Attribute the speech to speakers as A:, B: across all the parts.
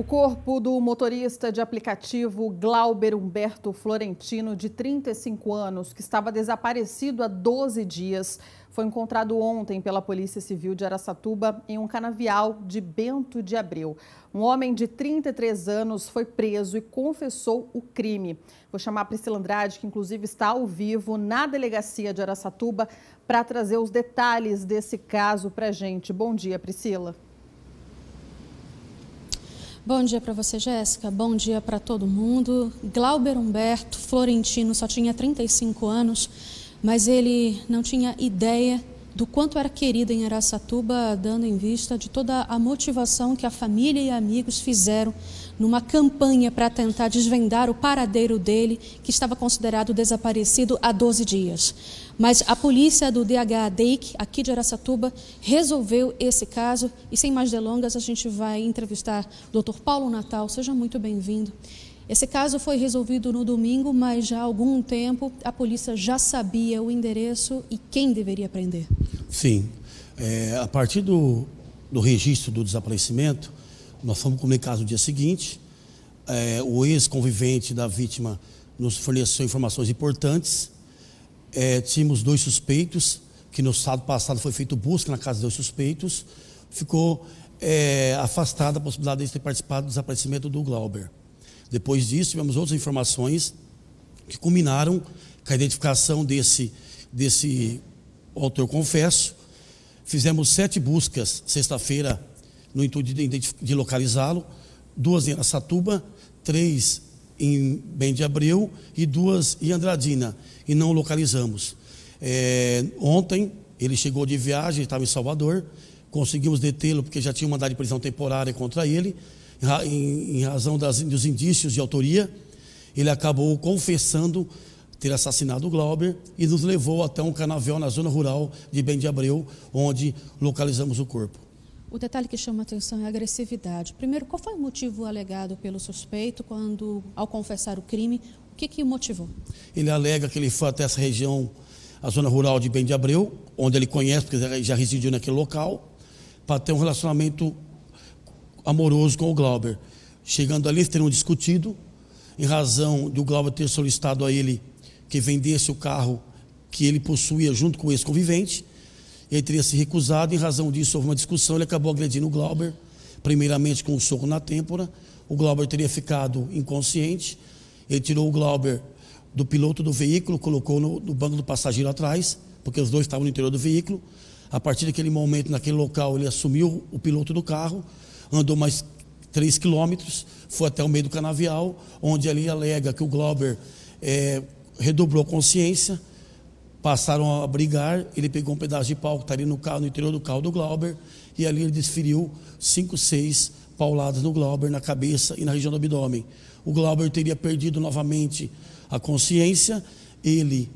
A: O corpo do motorista de aplicativo Glauber Humberto Florentino, de 35 anos, que estava desaparecido há 12 dias, foi encontrado ontem pela Polícia Civil de Araçatuba em um canavial de Bento de Abreu. Um homem de 33 anos foi preso e confessou o crime. Vou chamar a Priscila Andrade, que inclusive está ao vivo na delegacia de Araçatuba, para trazer os detalhes desse caso para a gente. Bom dia, Priscila.
B: Bom dia para você, Jéssica. Bom dia para todo mundo. Glauber Humberto Florentino só tinha 35 anos, mas ele não tinha ideia do quanto era querida em Araçatuba, dando em vista de toda a motivação que a família e amigos fizeram numa campanha para tentar desvendar o paradeiro dele, que estava considerado desaparecido há 12 dias. Mas a polícia do DH DEIC, aqui de Araçatuba, resolveu esse caso e, sem mais delongas, a gente vai entrevistar o Dr. Paulo Natal. Seja muito bem-vindo. Esse caso foi resolvido no domingo, mas já há algum tempo a polícia já sabia o endereço e quem deveria prender.
C: Sim. É, a partir do, do registro do desaparecimento, nós fomos comunicados no dia seguinte. É, o ex-convivente da vítima nos forneceu informações importantes. É, tínhamos dois suspeitos, que no sábado passado foi feito busca na casa dos suspeitos. Ficou é, afastada a possibilidade de ter participado do desaparecimento do Glauber. Depois disso, tivemos outras informações que culminaram com a identificação desse, desse autor confesso. Fizemos sete buscas sexta-feira no intuito de, de localizá-lo, duas em Satuba, três em Bem de Abreu e duas em Andradina, e não o localizamos. É, ontem ele chegou de viagem, estava em Salvador, conseguimos detê-lo porque já tinha uma mandado de prisão temporária contra ele, em razão das, dos indícios de autoria, ele acabou confessando ter assassinado o Glauber e nos levou até um canavial na zona rural de Bem de Abreu, onde localizamos o corpo.
B: O detalhe que chama atenção é a agressividade. Primeiro, qual foi o motivo alegado pelo suspeito quando, ao confessar o crime, o que, que o motivou?
C: Ele alega que ele foi até essa região, a zona rural de Bem de Abreu, onde ele conhece, porque já residiu naquele local, para ter um relacionamento amoroso com o Glauber. Chegando ali, eles teriam discutido, em razão do Glauber ter solicitado a ele que vendesse o carro que ele possuía junto com o ex-convivente. Ele teria se recusado, em razão disso houve uma discussão, ele acabou agredindo o Glauber, primeiramente com um soco na têmpora. O Glauber teria ficado inconsciente. Ele tirou o Glauber do piloto do veículo, colocou no, no banco do passageiro atrás, porque os dois estavam no interior do veículo. A partir daquele momento, naquele local, ele assumiu o piloto do carro andou mais três quilômetros, foi até o meio do canavial, onde ali alega que o Glauber é, redobrou a consciência, passaram a brigar, ele pegou um pedaço de pau que estaria tá no carro, no interior do carro do Glauber, e ali ele desferiu cinco, seis pauladas no Glauber, na cabeça e na região do abdômen. O Glauber teria perdido novamente a consciência, ele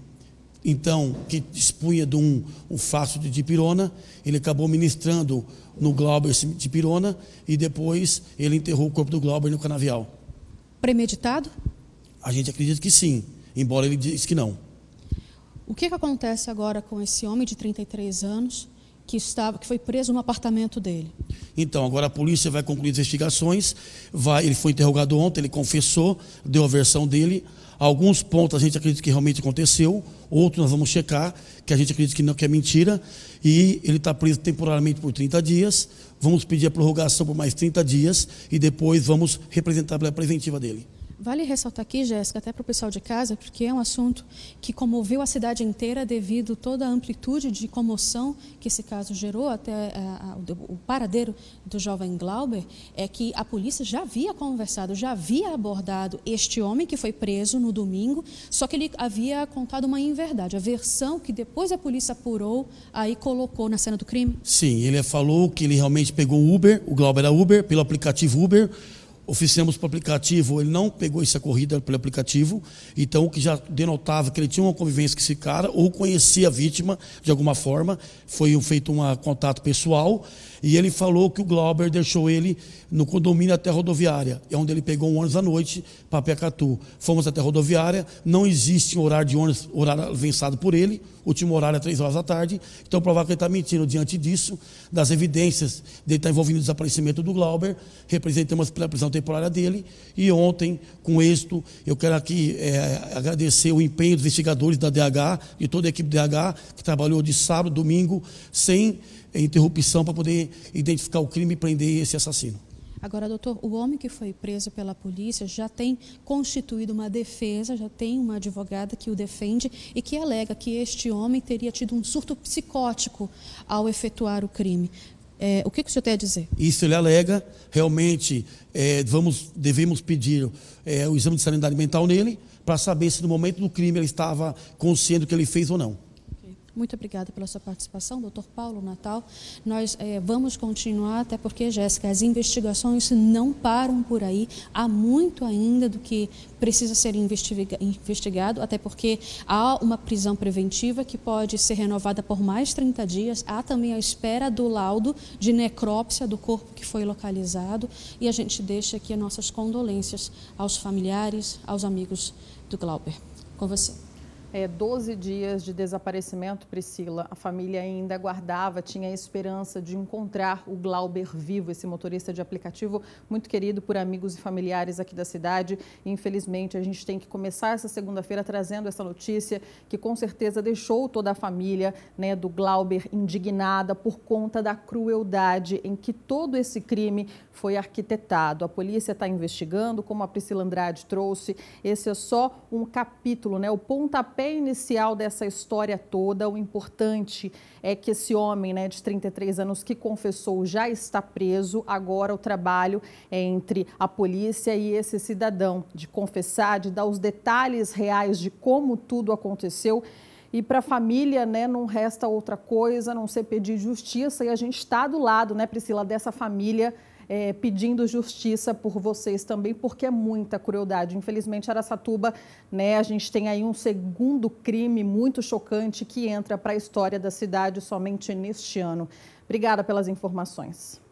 C: então, que dispunha de um, um facho de dipirona, ele acabou ministrando no Glauber dipirona e depois ele enterrou o corpo do Glauber no canavial.
B: Premeditado?
C: A gente acredita que sim, embora ele diz que não.
B: O que, que acontece agora com esse homem de 33 anos que estava, que foi preso no apartamento dele?
C: Então, agora a polícia vai concluir as investigações. Vai, ele foi interrogado ontem, ele confessou, deu a versão dele. Alguns pontos a gente acredita que realmente aconteceu, outros nós vamos checar, que a gente acredita que não que é mentira. E ele está preso temporariamente por 30 dias. Vamos pedir a prorrogação por mais 30 dias e depois vamos representar a preventiva dele.
B: Vale ressaltar aqui, Jéssica, até para o pessoal de casa, porque é um assunto que comoveu a cidade inteira devido toda a amplitude de comoção que esse caso gerou até eh, a, a, o paradeiro do jovem Glauber, é que a polícia já havia conversado, já havia abordado este homem que foi preso no domingo, só que ele havia contado uma inverdade, a versão que depois a polícia apurou, aí colocou na cena do crime.
C: Sim, ele falou que ele realmente pegou o Uber, o Glauber era Uber, pelo aplicativo Uber, oficiamos para o aplicativo, ele não pegou essa corrida pelo aplicativo, então o que já denotava que ele tinha uma convivência com esse cara, ou conhecia a vítima de alguma forma, foi feito um contato pessoal, e ele falou que o Glauber deixou ele no condomínio até a rodoviária, é onde ele pegou um ônibus à noite para Pecatu. Fomos até a rodoviária, não existe horário de ônibus, horário vencido por ele, o último horário é 3 horas da tarde, então provável que ele está mentindo diante disso, das evidências dele estar tá envolvido no desaparecimento do Glauber, representamos pela prisão contemporânea dele. E ontem, com êxito, eu quero aqui é, agradecer o empenho dos investigadores da DH, de toda a equipe da DH, que trabalhou de sábado, domingo, sem interrupção, para poder identificar o crime e prender esse assassino.
B: Agora, doutor, o homem que foi preso pela polícia já tem constituído uma defesa, já tem uma advogada que o defende e que alega que este homem teria tido um surto psicótico ao efetuar o crime. É, o que, que o senhor tem a dizer?
C: Isso ele alega, realmente é, vamos, devemos pedir é, o exame de sanidade mental nele para saber se no momento do crime ele estava consciente do que ele fez ou não.
B: Muito obrigada pela sua participação, doutor Paulo Natal. Nós é, vamos continuar, até porque, Jéssica, as investigações não param por aí. Há muito ainda do que precisa ser investigado, até porque há uma prisão preventiva que pode ser renovada por mais 30 dias. Há também a espera do laudo de necrópsia do corpo que foi localizado. E a gente deixa aqui as nossas condolências aos familiares, aos amigos do Glauber. Com
A: você é, 12 dias de desaparecimento, Priscila, a família ainda guardava, tinha a esperança de encontrar o Glauber vivo, esse motorista de aplicativo muito querido por amigos e familiares aqui da cidade. infelizmente, a gente tem que começar essa segunda-feira trazendo essa notícia que com certeza deixou toda a família né, do Glauber indignada por conta da crueldade em que todo esse crime foi arquitetado. A polícia está investigando, como a Priscila Andrade trouxe, esse é só um capítulo, né, o pontapé pontapé inicial dessa história toda. O importante é que esse homem né, de 33 anos que confessou já está preso. Agora o trabalho é entre a polícia e esse cidadão de confessar, de dar os detalhes reais de como tudo aconteceu. E para a família, né, não resta outra coisa a não ser pedir justiça. E a gente está do lado, né, Priscila, dessa família é, pedindo justiça por vocês também, porque é muita crueldade. Infelizmente, Aracatuba, né, a gente tem aí um segundo crime muito chocante que entra para a história da cidade somente neste ano. Obrigada pelas informações.